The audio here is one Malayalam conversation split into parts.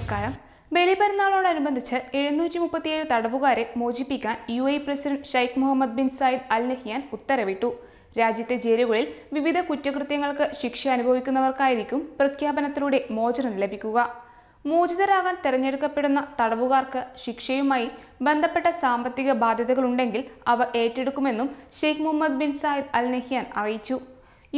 നമസ്കാരം ബലിപെരുന്നാളോടനുബന്ധിച്ച് എഴുന്നൂറ്റി മുപ്പത്തിയേഴ് തടവുകാരെ മോചിപ്പിക്കാൻ U A president Sheikh Mohammed bin Zayed Al Nahyan ഉത്തരവിട്ടു രാജ്യത്തെ ജയിലുകളിൽ വിവിധ കുറ്റകൃത്യങ്ങൾക്ക് ശിക്ഷ അനുഭവിക്കുന്നവർക്കായിരിക്കും പ്രഖ്യാപനത്തിലൂടെ മോചനം ലഭിക്കുക മോചിതരാകാൻ തിരഞ്ഞെടുക്കപ്പെടുന്ന തടവുകാർക്ക് ശിക്ഷയുമായി ബന്ധപ്പെട്ട സാമ്പത്തിക ബാധ്യതകളുണ്ടെങ്കിൽ അവ ഏറ്റെടുക്കുമെന്നും Sheikh Mohammed bin Zayed Al Nahyan അറിയിച്ചു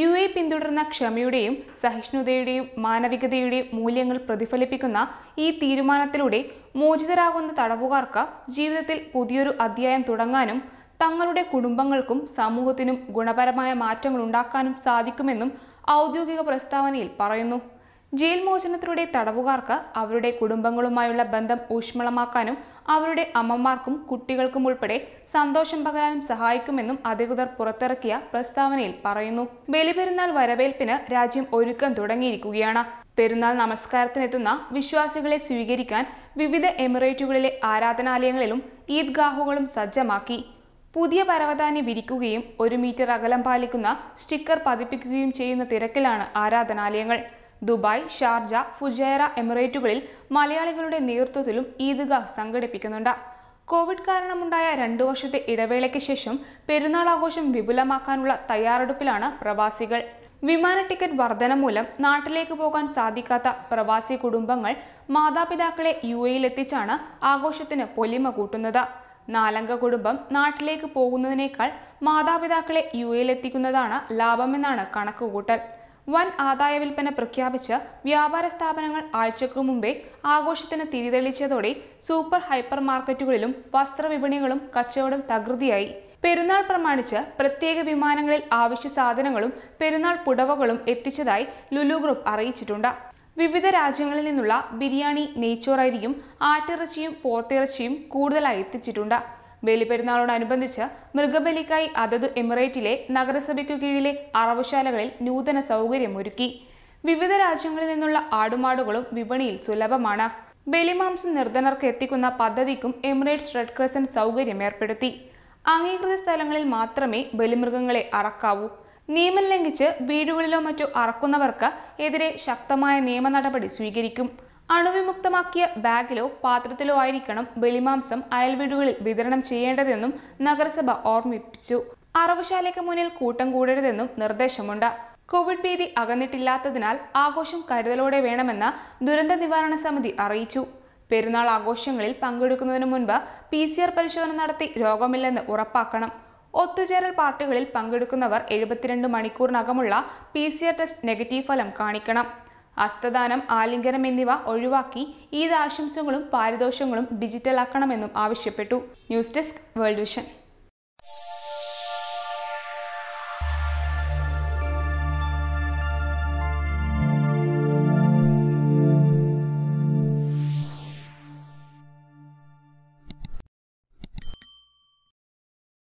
യു എ പിന്തുടർന്ന ക്ഷമയുടെയും സഹിഷ്ണുതയുടെയും മാനവികതയുടെയും മൂല്യങ്ങൾ പ്രതിഫലിപ്പിക്കുന്ന ഈ തീരുമാനത്തിലൂടെ മോചിതരാകുന്ന തടവുകാർക്ക് ജീവിതത്തിൽ പുതിയൊരു അധ്യായം തുടങ്ങാനും തങ്ങളുടെ കുടുംബങ്ങൾക്കും സമൂഹത്തിനും ഗുണപരമായ മാറ്റങ്ങൾ ഉണ്ടാക്കാനും സാധിക്കുമെന്നും ഔദ്യോഗിക പ്രസ്താവനയിൽ പറയുന്നു ജയിൽ മോചനത്തിലൂടെ തടവുകാർക്ക് അവരുടെ കുടുംബങ്ങളുമായുള്ള ബന്ധം ഊഷ്മളമാക്കാനും അവരുടെ അമ്മമാർക്കും കുട്ടികൾക്കും ഉൾപ്പെടെ സന്തോഷം പകരാനും സഹായിക്കുമെന്നും അധികൃതർ പുറത്തിറക്കിയ പ്രസ്താവനയിൽ പറയുന്നു ബലിപെരുന്നാൾ വരവേൽപ്പിന് രാജ്യം ഒരുക്കം തുടങ്ങിയിരിക്കുകയാണ് പെരുന്നാൾ നമസ്കാരത്തിനെത്തുന്ന വിശ്വാസികളെ സ്വീകരിക്കാൻ വിവിധ എമിറേറ്റുകളിലെ ആരാധനാലയങ്ങളിലും ഈദ്ഗാഹുകളും സജ്ജമാക്കി പുതിയ പരവതാനി വിരിക്കുകയും ഒരു മീറ്റർ അകലം പാലിക്കുന്ന സ്റ്റിക്കർ പതിപ്പിക്കുകയും ചെയ്യുന്ന തിരക്കിലാണ് ആരാധനാലയങ്ങൾ ദുബായ് ഷാർജ ഫുജൈറ എമിറേറ്റുകളിൽ മലയാളികളുടെ നേതൃത്വത്തിലും ഈദ്ഗാഹ് സംഘടിപ്പിക്കുന്നുണ്ട് കോവിഡ് കാരണമുണ്ടായ രണ്ടു വർഷത്തെ ഇടവേളയ്ക്ക് ശേഷം പെരുന്നാൾ ആഘോഷം വിപുലമാക്കാനുള്ള തയ്യാറെടുപ്പിലാണ് പ്രവാസികൾ വിമാന ടിക്കറ്റ് വർധന മൂലം നാട്ടിലേക്ക് പോകാൻ സാധിക്കാത്ത പ്രവാസി കുടുംബങ്ങൾ മാതാപിതാക്കളെ യു എയിലെത്തിച്ചാണ് ആഘോഷത്തിന് പൊലിമ കൂട്ടുന്നത് നാലംഗ കുടുംബം നാട്ടിലേക്ക് പോകുന്നതിനേക്കാൾ മാതാപിതാക്കളെ യു എയിലെത്തിക്കുന്നതാണ് ലാഭമെന്നാണ് കണക്കുകൂട്ടൽ വൻ ആദായ വിൽപ്പന പ്രഖ്യാപിച്ച് വ്യാപാര സ്ഥാപനങ്ങൾ ആഴ്ചക്കു മുമ്പേ ആഘോഷത്തിന് തിരിതെളിച്ചതോടെ സൂപ്പർ ഹൈപ്പർ മാർക്കറ്റുകളിലും വസ്ത്രവിപണികളും കച്ചവടം തകൃതിയായി പെരുന്നാൾ പ്രമാണിച്ച് പ്രത്യേക വിമാനങ്ങളിൽ ആവശ്യ സാധനങ്ങളും പെരുന്നാൾ പുടവകളും എത്തിച്ചതായി ലുലു ഗ്രൂപ്പ് അറിയിച്ചിട്ടുണ്ട് വിവിധ രാജ്യങ്ങളിൽ നിന്നുള്ള ബിരിയാണി നെയ്ച്ചോറരിയും ആട്ടിറച്ചിയും പോത്തിറച്ചിയും കൂടുതലായി എത്തിച്ചിട്ടുണ്ട് ബലിപെരുന്നാളോടനുബന്ധിച്ച് മൃഗബലിക്കായി അതത് എമിറേറ്റിലെ നഗരസഭയ്ക്കു കീഴിലെ അറവുശാലകളിൽ നൂതന സൗകര്യമൊരുക്കി വിവിധ രാജ്യങ്ങളിൽ നിന്നുള്ള ആടുമാടുകളും വിപണിയിൽ സുലഭമാണ് ബലിമാംസം നിർധനർക്ക് എത്തിക്കുന്ന പദ്ധതിക്കും എമിറേറ്റ്സ് റെഡ് ക്രസന്റ് സൗകര്യം ഏർപ്പെടുത്തി അംഗീകൃത സ്ഥലങ്ങളിൽ മാത്രമേ ബലിമൃഗങ്ങളെ അറക്കാവൂ നിയമം ലംഘിച്ച് വീടുകളിലോ മറ്റോ അറക്കുന്നവർക്ക് എതിരെ ശക്തമായ നിയമ നടപടി സ്വീകരിക്കും അണുവിമുക്തമാക്കിയ ബാഗിലോ പാത്രത്തിലോ ആയിരിക്കണം ബലിമാംസം അയൽവീടുകളിൽ വിതരണം ചെയ്യേണ്ടതെന്നും നഗരസഭ ഓർമ്മിപ്പിച്ചു അറവുശാലയ്ക്ക് മുന്നിൽ കൂട്ടം കൂടരുതെന്നും നിർദ്ദേശമുണ്ട് കോവിഡ് ഭീതി അകന്നിട്ടില്ലാത്തതിനാൽ ആഘോഷം കരുതലോടെ വേണമെന്ന ദുരന്ത നിവാരണ സമിതി അറിയിച്ചു പെരുന്നാൾ ആഘോഷങ്ങളിൽ പങ്കെടുക്കുന്നതിന് മുൻപ് പി പരിശോധന നടത്തി രോഗമില്ലെന്ന് ഉറപ്പാക്കണം ഒത്തുചേരൽ പാർട്ടികളിൽ പങ്കെടുക്കുന്നവർ എഴുപത്തിരണ്ട് മണിക്കൂറിനകമുള്ള P C R test negative ഫലം കാണിക്കണം അസ്തദാനം ആലിംഗനം എന്നിവ ഒഴിവാക്കി ഈദ് ആശംസകളും പാരിതോഷങ്ങളും ഡിജിറ്റലാക്കണമെന്നും ആവശ്യപ്പെട്ടു ന്യൂസ് ഡെസ്ക് വേൾഡ് വിഷൻ